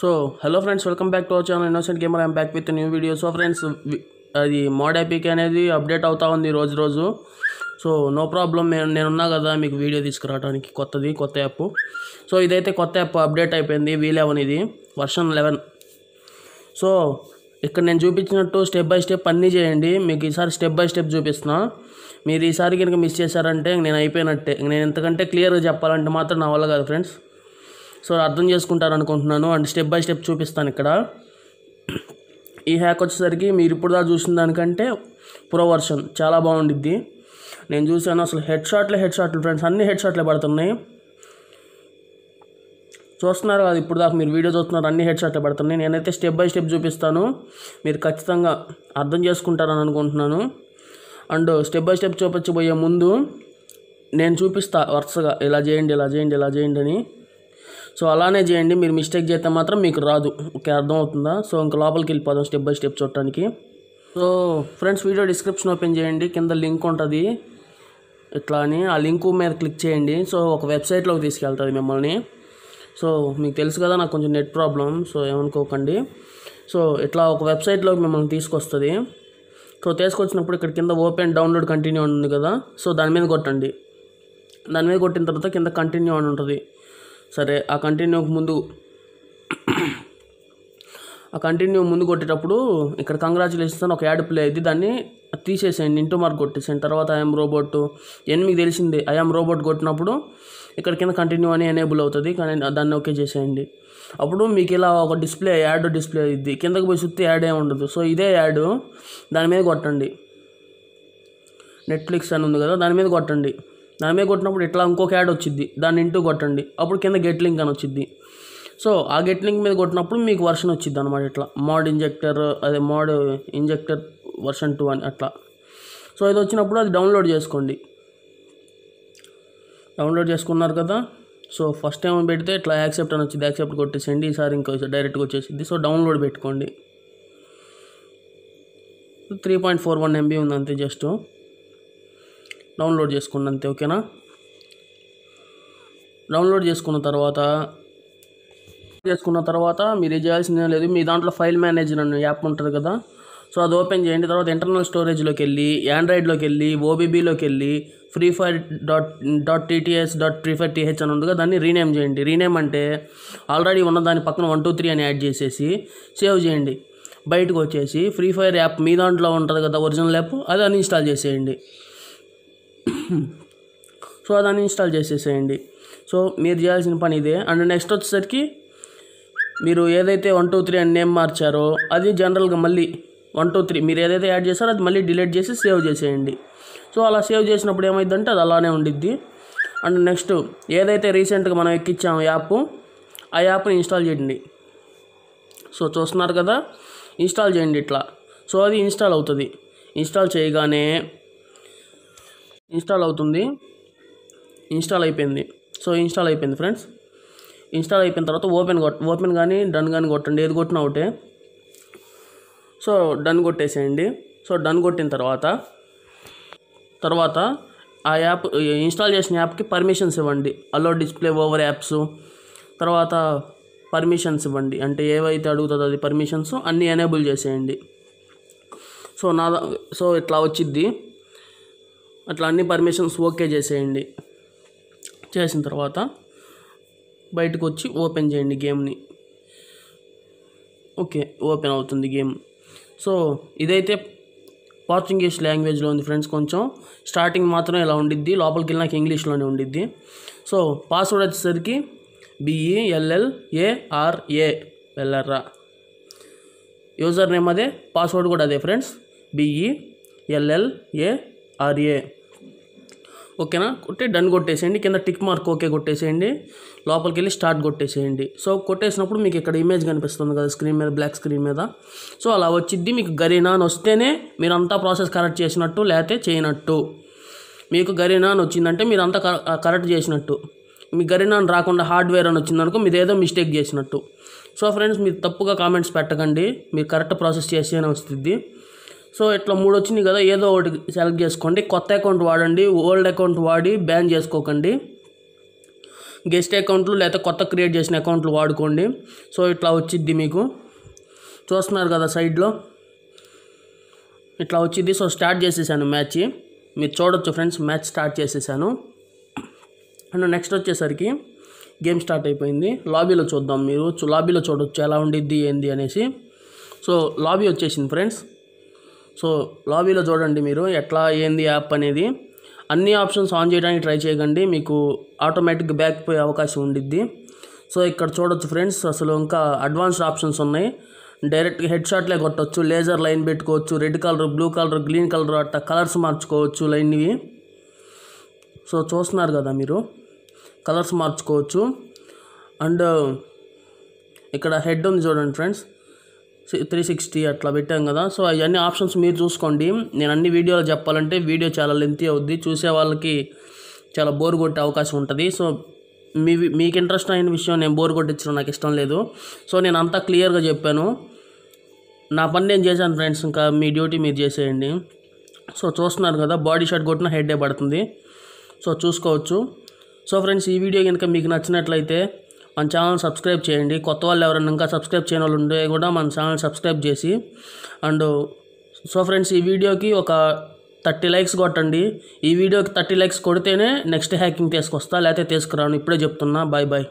so hello friends welcome back to our channel innocent gamer I'm back with new video so friends అది mod యాపిక్ అనేది update అవుతా ఉంది రోజు రోజు సో నో ప్రాబ్లం నేను నేనున్నా కదా మీకు వీడియో తీసుకురావడానికి కొత్తది కొత్త యాప్ సో ఇదైతే కొత్త యాప్ అప్డేట్ అయిపోయింది వీ లెవెన్ ఇది వర్షన్ లెవెన్ సో ఇక్కడ నేను చూపించినట్టు స్టెప్ బై స్టెప్ అన్నీ చేయండి మీకు ఈసారి స్టెప్ బై స్టెప్ చూపిస్తున్నా మీరు ఈసారి కనుక మిస్ చేశారంటే నేను అయిపోయినట్టే నేను ఎంతకంటే క్లియర్గా చెప్పాలంటే మాత్రం నా వల్ల కాదు ఫ్రెండ్స్ సో అర్థం చేసుకుంటారు అనుకుంటున్నాను అండ్ స్టెప్ బై స్టెప్ చూపిస్తాను ఇక్కడ ఈ హ్యాక్ వచ్చేసరికి మీరు ఇప్పుడు దాకా చూసిన దానికంటే ప్రో వర్షన్ చాలా బాగుండిద్ది నేను చూశాను అసలు హెడ్ షాట్లే హెడ్ షాట్లు ఫ్రెండ్స్ అన్ని హెడ్ షాట్లే పడుతున్నాయి చూస్తున్నారు కదా ఇప్పుడు దాకా మీరు వీడియో చూస్తున్నారు అన్ని హెడ్ షాట్లే పడుతున్నాయి నేనైతే స్టెప్ బై స్టెప్ చూపిస్తాను మీరు ఖచ్చితంగా అర్థం చేసుకుంటారని అనుకుంటున్నాను అండ్ స్టెప్ బై స్టెప్ చూపించబోయే ముందు నేను చూపిస్తా వరుసగా ఇలా చేయండి ఇలా చేయండి ఇలా చేయండి అని సో అలానే చేయండి మీరు మిస్టేక్ చేస్తే మాత్రం మీకు రాదు ఓకే అర్థమవుతుందా సో ఇంకా లోపలికి వెళ్ళిపోదాం స్టెప్ బై స్టెప్ చూడటానికి so friends video description open చేయండి కింద లింక్ ఉంటుంది ఇట్లా అని ఆ లింకు మీద క్లిక్ చేయండి సో ఒక వెబ్సైట్లోకి తీసుకెళ్తుంది మిమ్మల్ని సో మీకు తెలుసు కదా నాకు కొంచెం నెట్ ప్రాబ్లం సో ఏమనుకోకండి సో ఇట్లా ఒక వెబ్సైట్లోకి మిమ్మల్ని తీసుకొస్తుంది సో తీసుకొచ్చినప్పుడు ఇక్కడ కింద ఓపెన్ డౌన్లోడ్ కంటిన్యూ ఉంది కదా సో దాని మీద కొట్టండి దాని మీద కొట్టిన తర్వాత కింద కంటిన్యూ అని ఉంటుంది సరే ఆ కంటిన్యూకి ముందు ఆ కంటిన్యూ ముందు కొట్టేటప్పుడు ఇక్కడ కంగ్రాచులేషన్స్ అని ఒక యాడ్ ప్లే అయింది దాన్ని తీసేసేయండి ఇంటూ మార్క్ కొట్టేసేయండి తర్వాత ఐఎమ్ రోబోట్ ఎన్ని మీకు తెలిసింది ఐఎమ్ రోబోట్ కొట్టినప్పుడు ఇక్కడ కింద కంటిన్యూ అని ఎనేబుల్ అవుతుంది కానీ దాన్ని ఓకే చేసేయండి అప్పుడు మీకు ఇలా ఒక డిస్ప్లే యాడ్ డిస్ప్లే ఇది కిందకి పోయి సుత్తి యాడ్ ఏమి ఉండదు సో ఇదే యాడ్ దాని మీద కొట్టండి నెట్ఫ్లిక్స్ అని ఉంది కదా దాని మీద కొట్టండి దాని మీద కొట్టినప్పుడు ఇట్లా ఇంకొక యాడ్ వచ్చింది దాన్ని ఇంటూ కొట్టండి అప్పుడు కింద గెట్ లింక్ అని వచ్చింది సో ఆ గెట్ లింక్ మీద కొట్టినప్పుడు మీకు వర్షన్ వచ్చింది అనమాట ఇట్లా మోడ్ ఇంజెక్టర్ అదే మోడ్ ఇంజెక్టర్ వర్షన్ టూ అని అట్లా సో ఇది వచ్చినప్పుడు అది డౌన్లోడ్ చేసుకోండి డౌన్లోడ్ చేసుకున్నారు కదా సో ఫస్ట్ టైం పెడితే ఇట్లా యాక్సెప్ట్ అని వచ్చింది యాక్సెప్ట్ కొట్టేసండి ఈసారి ఇంకో డైరెక్ట్గా వచ్చేసింది సో డౌన్లోడ్ పెట్టుకోండి three point four one MB ఉంది అంతే జస్ట్ డౌన్లోడ్ చేసుకోండి అంతే ఓకేనా డౌన్లోడ్ చేసుకున్న తర్వాత చేసుకున్న తర్వాత మీరు ఏం చేయాల్సిందేం లేదు మీ దాంట్లో ఫైల్ మేనేజర్ అనే యాప్ ఉంటుంది కదా సో అది ఓపెన్ చేయండి తర్వాత ఇంటర్నల్ స్టోరేజ్లోకి వెళ్ళి ఆండ్రాయిడ్లోకి వెళ్ళి ఓబీబీలోకి వెళ్ళి free fire dot dot TTS dot free fire TH అని ఉండగా దాన్ని రీనేమ్ చేయండి రీనేమ్ అంటే ఆల్రెడీ ఉన్న దాని పక్కన వన్ టూ త్రీ అని యాడ్ చేసేసి సేవ్ చేయండి బయటకు వచ్చేసి ఫ్రీ ఫైర్ యాప్ మీ దాంట్లో ఉంటుంది కదా ఒరిజినల్ యాప్ అది అన్ఇన్స్టాల్ చేసేయండి సో దాన్ని ఇన్స్టాల్ చేసేసేయండి సో మీరు చేయాల్సిన పని ఇదే అండ్ నెక్స్ట్ వచ్చేసరికి మీరు ఏదైతే వన్ టూ త్రీ అని నేమ్ మార్చారో అది జనరల్గా మళ్ళీ వన్ టూ త్రీ మీరు ఏదైతే యాడ్ చేశారో అది మళ్ళీ డిలీట్ చేసి సేవ్ చేసేయండి సో అలా సేవ్ చేసినప్పుడు ఏమైందంటే అది అలానే ఉండిద్ది అండ్ నెక్స్ట్ ఏదైతే రీసెంట్గా మనం ఎక్కిచ్చాము యాప్ ఆ యాప్ని ఇన్స్టాల్ చేయండి సో చూస్తున్నారు కదా ఇన్స్టాల్ చేయండి ఇట్లా సో అది ఇన్స్టాల్ అవుతుంది ఇన్స్టాల్ చేయగానే ఇన్స్టాల్ అవుతుంది ఇన్స్టాల్ అయిపోయింది సో ఇన్స్టాల్ అయిపోయింది ఫ్రెండ్స్ ఇన్స్టాల్ అయిపోయిన తర్వాత ఓపెన్ కొట్ ఓపెన్ కానీ డన్ కానీ కొట్టండి ఏది కొట్టినా ఒకటే సో డన్ కొట్టేసేయండి సో డన్ కొట్టిన తర్వాత తర్వాత ఆ యాప్ ఇన్స్టాల్ చేసిన యాప్కి పర్మిషన్స్ ఇవ్వండి అలో డిస్ప్లే ఓవర్ యాప్స్ తర్వాత పర్మిషన్స్ ఇవ్వండి అంటే ఏవైతే అడుగుతుందో అది పర్మిషన్స్ అన్నీ ఎనేబుల్ చేసేయండి సో నా సో ఇట్లా వచ్చిద్ది అట్లా అన్ని పర్మిషన్స్ ఓకే చేసేయండి చేసిన తర్వాత బయటకు వచ్చి ఓపెన్ చేయండి గేమ్ని ఓకే ఓపెన్ అవుతుంది గేమ్ సో ఇదైతే పోర్చుగీస్ లాంగ్వేజ్లో ఉంది ఫ్రెండ్స్ కొంచెం స్టార్టింగ్ మాత్రం ఇలా ఉండిద్ది లోపలికి వెళ్ళినాక ఇంగ్లీష్లోనే ఉండిద్ది సో పాస్వర్డ్ వచ్చేసరికి బిఈఎల్ఎల్ ఏఆర్ఏ e వెళ్ళర్రా యూజర్ నేమ్ అదే పాస్వర్డ్ కూడా అదే friends B E L L A e R A ఓకేనా కొట్టి డన్ కొట్టేసేయండి కింద టిక్ మార్క్ ఓకే కొట్టేసేయండి లోపలికి వెళ్ళి స్టార్ట్ కొట్టేసేయండి సో కొట్టేసినప్పుడు మీకు ఇక్కడ ఇమేజ్ కనిపిస్తుంది కదా స్క్రీన్ మీద బ్లాక్ స్క్రీన్ మీద సో అలా వచ్చిద్ది మీకు గరీనా అని వస్తేనే మీరంతా ప్రాసెస్ కరెక్ట్ చేసినట్టు లేకపోతే చేయనట్టు మీకు గరీనా అని వచ్చిందంటే మీరంతా కరెక్ట్ చేసినట్టు మీ గరీనా అని రాకుండా హార్డ్వేర్ అని వచ్చిందనుకో మీరు ఏదో మిస్టేక్ చేసినట్టు సో ఫ్రెండ్స్ మీరు తప్పుగా కామెంట్స్ పెట్టకండి మీరు కరెక్ట్ ప్రాసెస్ చేసేనే వస్తుంది సో ఇట్లా మూడు వచ్చినాయి కదా ఏదో ఒకటి సెలెక్ట్ చేసుకోండి కొత్త అకౌంట్ వాడండి ఓల్డ్ అకౌంట్ వాడి బ్యాన్ చేసుకోకండి గెస్ట్ అకౌంట్లు లేకపోతే కొత్త క్రియేట్ చేసిన అకౌంట్లు వాడుకోండి సో ఇట్లా వచ్చిద్ది మీకు చూస్తున్నారు కదా సైడ్లో ఇట్లా వచ్చింది సో స్టార్ట్ చేసేసాను మ్యాచ్ మీరు చూడొచ్చు ఫ్రెండ్స్ మ్యాచ్ స్టార్ట్ చేసేసాను అండ్ నెక్స్ట్ వచ్చేసరికి గేమ్ స్టార్ట్ అయిపోయింది లాబీలో చూద్దాం మీరు లాబీలో చూడొచ్చు ఎలా ఉండిద్ది ఏంది అనేసి సో లాబీ వచ్చేసింది ఫ్రెండ్స్ సో లాబీలో చూడండి మీరు ఎట్లా ఏంది యాప్ అనేది అన్ని ఆప్షన్స్ ఆన్ చేయడానికి ట్రై చేయకండి మీకు ఆటోమేటిక్గా బ్యాక్ పోయే అవకాశం ఉండిద్ది సో ఇక్కడ చూడొచ్చు ఫ్రెండ్స్ అసలు ఇంకా అడ్వాన్స్డ్ ఆప్షన్స్ ఉన్నాయి డైరెక్ట్గా హెడ్ షాట్లే కొట్టచ్చు లేజర్ లైన్ పెట్టుకోవచ్చు red colour blue colour green colour అట్లా కలర్స్ మార్చుకోవచ్చు లైన్వి సో చూస్తున్నారు కదా మీరు కలర్స్ మార్చుకోవచ్చు అండ్ ఇక్కడ హెడ్ ఉంది చూడండి ఫ్రెండ్స్ త్రీ సిక్స్టీ అట్లా పెట్టాం కదా సో అవన్నీ ఆప్షన్స్ మీరు చూసుకోండి నేను అన్ని వీడియోలు చెప్పాలంటే వీడియో చాలా లెంతీ అవుద్ది చూసే వాళ్ళకి చాలా బోర్ కొట్టే అవకాశం ఉంటుంది సో మీ మీకు ఇంట్రెస్ట్ అయిన విషయం నేను బోర్ కొట్టించడం నాకు ఇష్టం లేదు సో నేను అంతా క్లియర్గా చెప్పాను నా పని నేను చేశాను ఫ్రెండ్స్ ఇంకా మీ డ్యూటీ మీరు చేసేయండి సో చూస్తున్నారు కదా బాడీ షర్ట్ కొట్టిన హెడ్డే పడుతుంది సో చూసుకోవచ్చు సో ఫ్రెండ్స్ ఈ వీడియో కనుక మీకు నచ్చినట్లయితే మన ఛానల్ సబ్స్క్రైబ్ చేయండి కొత్త వాళ్ళు ఎవరైనా ఇంకా సబ్స్క్రైబ్ చేయని వాళ్ళు ఉంటే కూడా మన ఛానల్ సబ్స్క్రైబ్ చేసి అండ్ సో ఫ్రెండ్స్ ఈ వీడియోకి ఒక థర్టీ లైక్స్ కొట్టండి ఈ వీడియోకి థర్టీ లైక్స్ కొడితేనే నెక్స్ట్ హ్యాకింగ్ తీసుకొస్తా లేకపోతే తీసుకురాను ఇప్పుడే చెప్తున్నా బాయ్ బాయ్